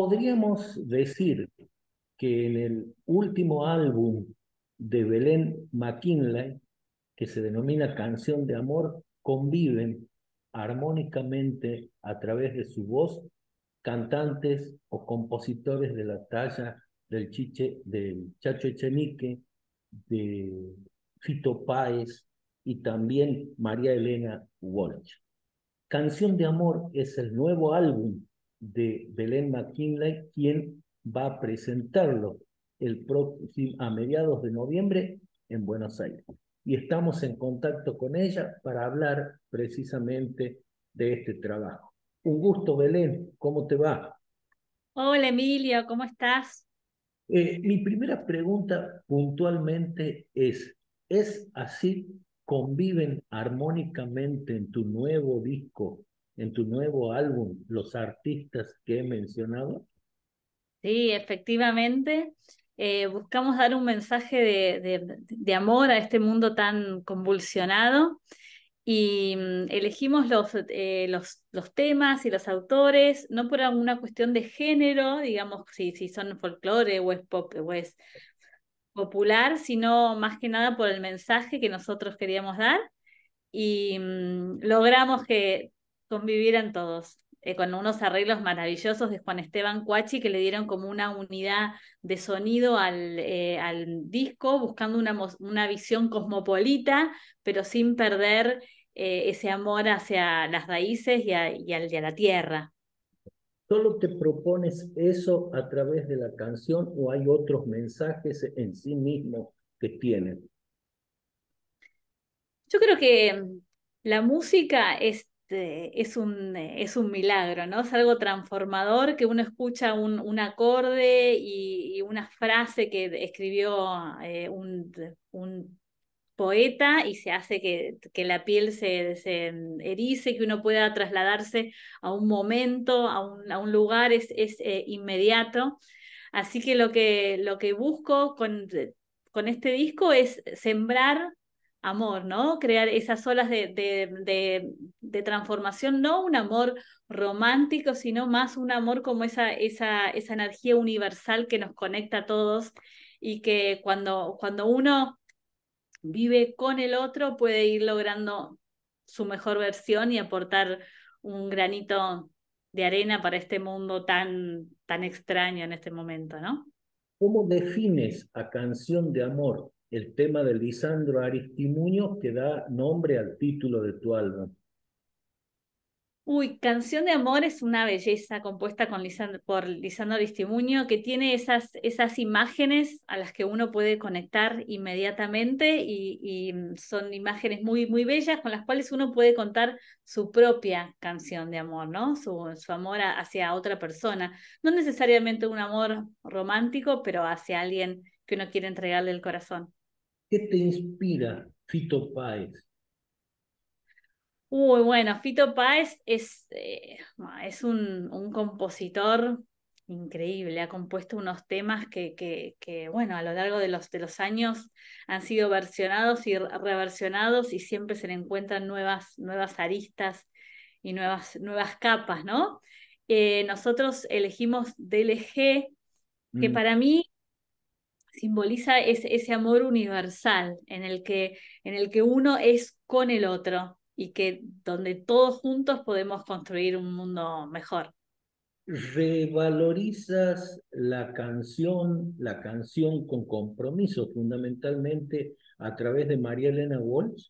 podríamos decir que en el último álbum de Belén McKinley, que se denomina Canción de Amor, conviven armónicamente a través de su voz cantantes o compositores de la talla del, chiche, del Chacho Echenique, de Fito Páez y también María Elena Walsh. Canción de Amor es el nuevo álbum de Belén McKinley, quien va a presentarlo el a mediados de noviembre en Buenos Aires. Y estamos en contacto con ella para hablar precisamente de este trabajo. Un gusto, Belén, ¿cómo te va? Hola, Emilio, ¿cómo estás? Eh, mi primera pregunta puntualmente es, ¿es así conviven armónicamente en tu nuevo disco en tu nuevo álbum los artistas que he mencionado? Sí, efectivamente. Eh, buscamos dar un mensaje de, amor a este mundo tan convulsionado y mm, elegimos los, eh, los, los, temas y los autores, no por alguna cuestión de género, digamos, si, si son folclore o es pop o popular, sino más que nada por el mensaje que nosotros queríamos dar y mm, logramos que convivieran todos, eh, con unos arreglos maravillosos de Juan Esteban Cuachi que le dieron como una unidad de sonido al, eh, al disco, buscando una, una, visión cosmopolita, pero sin perder eh, ese amor hacia las raíces y a, y, la tierra. ¿Solo te propones eso a través de la canción o hay otros mensajes en sí mismos que tienen? Yo creo que mm, la música es este, es, un, eh, es un milagro, ¿no? Es algo transformador que uno escucha un, acorde y, una frase que escribió eh, un, poeta y se hace que, la piel se, erice, que uno pueda trasladarse a un momento, a un, lugar, es, eh, inmediato. Así que lo que, lo que busco con, con este disco es sembrar amor, ¿no? Crear esas olas de, transformación, no un amor romántico, sino más un amor como esa, esa, esa energía universal que nos conecta a todos y que cuando, cuando uno vive con el otro puede ir logrando su mejor versión y aportar un granito de arena para este mundo tan, tan extraño en este momento, ¿no? ¿Cómo defines a Canción de Amor? el tema de Lisandro Aristimuño que da nombre al título de tu álbum. Uy, Canción de Amor es una belleza compuesta por Lisandro Aristimuño que tiene esas, esas imágenes a las que uno puede conectar inmediatamente y, son imágenes muy, muy bellas con las cuales uno puede contar su propia canción de amor, ¿no? Su, su amor hacia otra persona. No necesariamente un amor romántico, pero hacia alguien que uno quiere entregarle el corazón. ¿Qué te inspira Fito Páez? Uy, bueno, Fito Páez es, eh, es un, compositor increíble, ha compuesto unos temas que, que, que, bueno, a lo largo de los, de los años han sido versionados y reversionados y siempre se le encuentran nuevas, nuevas aristas y nuevas, nuevas capas, ¿no? Eh, nosotros elegimos DLG, que mm. para mí simboliza ese amor universal en el, que, en el que uno es con el otro y que donde todos juntos podemos construir un mundo mejor. Revalorizas la canción, la canción con compromiso fundamentalmente a través de María Elena Walsh.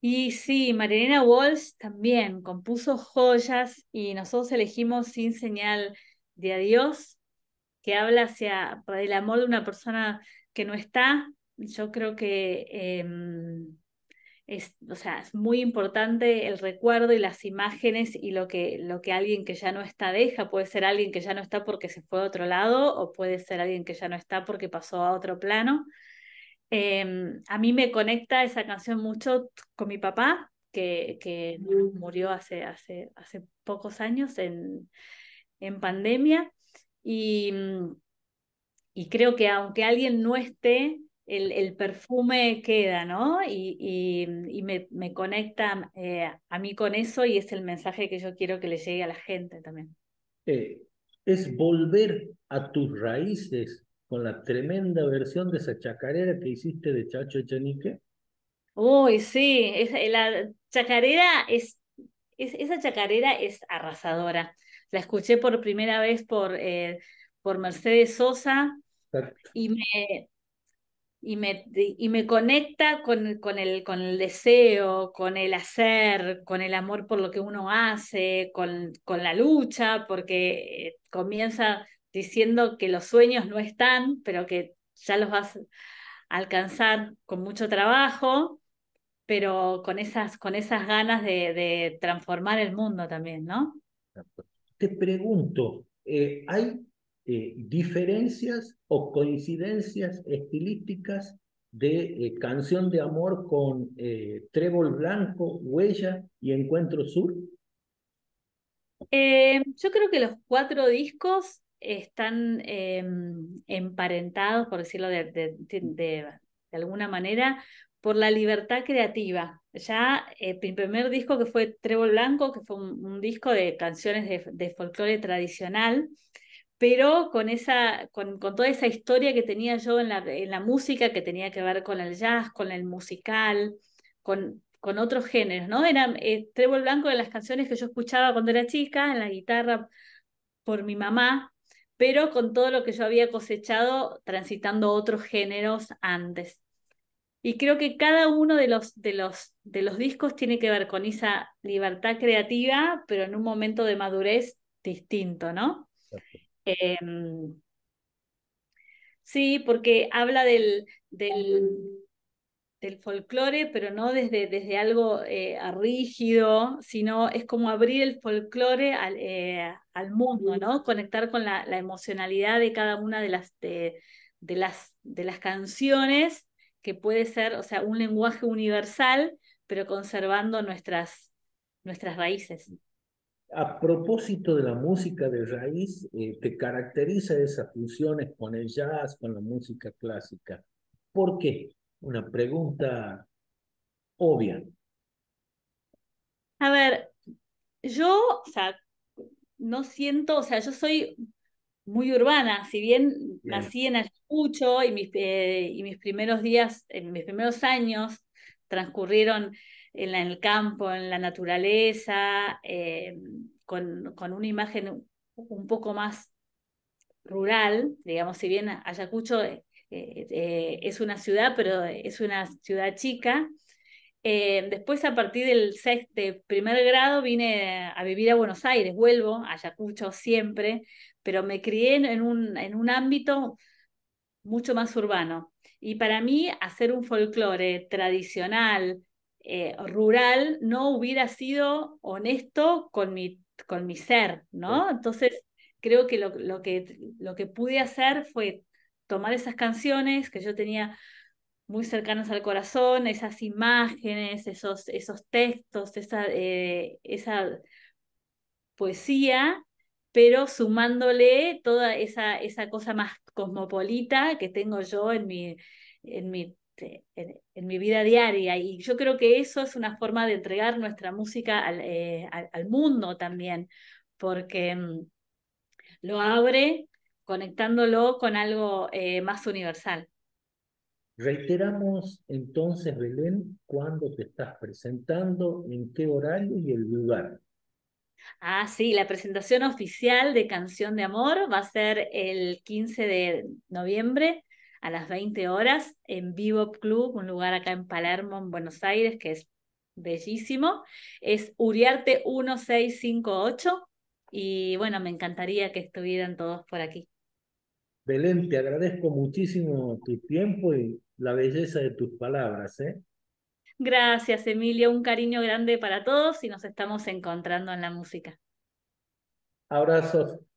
Y sí, Elena Walsh también compuso joyas y nosotros elegimos Sin Señal de Adiós que habla hacia el amor de una persona que no está, yo creo que em, es, o sea, es muy importante el recuerdo y las imágenes y lo que, lo que alguien que ya no está deja. Puede ser alguien que ya no está porque se fue a otro lado o puede ser alguien que ya no está porque pasó a otro plano. Em, a mí me conecta esa canción mucho con mi papá, que, murió hace, hace, hace pocos años en, en pandemia. Y, mm, y creo que aunque alguien no esté, el, el perfume queda, ¿no? Y, y, mm, me, me, conecta eh, a mí con eso y es el mensaje que yo quiero que le llegue a la gente también. Eh, es volver a tus raíces con la tremenda versión de esa chacarera que hiciste de Chacho Echenique? Uy, sí, la chacarera es, es, esa chacarera es arrasadora la escuché por primera vez por, eh, por Mercedes Sosa y me, y me, y me conecta con, con, el, con el deseo, con el hacer, con el amor por lo que uno hace, con, con la lucha, porque comienza diciendo que los sueños no están, pero que ya los vas a alcanzar con mucho trabajo, pero con esas, con esas ganas de, transformar el mundo también, ¿no? te pregunto, eh, ¿hay eh, diferencias o coincidencias estilísticas de eh, Canción de Amor con Trébol Blanco, Huella y Encuentro Sur? Em, yo creo que los cuatro discos están em, emparentados, por decirlo de, de alguna manera, por la libertad creativa. Ya eh, primer disco que fue Trébol Blanco, que fue un, disco de canciones de, folclore tradicional, pero con, esa, con, toda esa historia que tenía yo en la, música, que tenía que ver con el jazz, con el musical, con, con otros géneros, ¿no? Era eh, Trébol Blanco de las canciones que yo escuchaba cuando era chica, en la guitarra por mi mamá, pero con todo lo que yo había cosechado transitando otros géneros antes. Y creo que cada uno de los, de, los, de los discos tiene que ver con esa libertad creativa, pero en un momento de madurez distinto, ¿no? Em, sí, porque habla del, del, del folclore, pero no desde, desde algo eh, rígido, sino es como abrir el folclore al, eh, mundo, ¿no? Conectar con la, emocionalidad de cada una de las, de las, de las canciones que puede ser, o sea, un lenguaje universal, pero conservando nuestras, nuestras raíces. A propósito de la música de raíz, eh, te caracteriza esas funciones con el jazz, con la música clásica. ¿Por qué? Una pregunta obvia. A ver, yo, o sea, no siento, o sea, yo soy muy urbana, si bien Nací en Ayacucho y mis, eh, y mis primeros días, en eh, mis primeros años transcurrieron en, el campo, en la naturaleza, eh, con, una imagen un poco más rural, digamos, si bien Ayacucho es una ciudad, pero es una ciudad chica, después, a partir del primer grado, vine a vivir a Buenos Aires, vuelvo a Ayacucho siempre, pero me crié en un, en un ámbito mucho más urbano. Y para mí hacer un folclore tradicional, eh, rural, no hubiera sido honesto con mi, con mi ser, ¿no? Entonces, creo que lo, que lo que pude hacer fue tomar esas canciones que yo tenía muy cercanas al corazón, esas imágenes, esos, esos textos, esa, eh, esa poesía, pero sumándole toda esa, esa cosa más cosmopolita que tengo yo en mi, en mi eh, en, mi vida diaria. Y yo creo que eso es una forma de entregar nuestra música al, eh, mundo también, porque mm, lo abre conectándolo con algo eh, más universal. Reiteramos entonces, Belén, cuándo te estás presentando, en qué horario y el lugar. Ah, sí, la presentación oficial de Canción de Amor va a ser el 15 de noviembre a las 20 horas en Vivo Club, un lugar acá en Palermo, en Buenos Aires, que es bellísimo. Es Uriarte 1658 y bueno, me encantaría que estuvieran todos por aquí. Belén, te agradezco muchísimo tu tiempo y la belleza de tus palabras. ¿eh? Gracias, Emilio. Un cariño grande para todos y nos estamos encontrando en la música. Abrazos.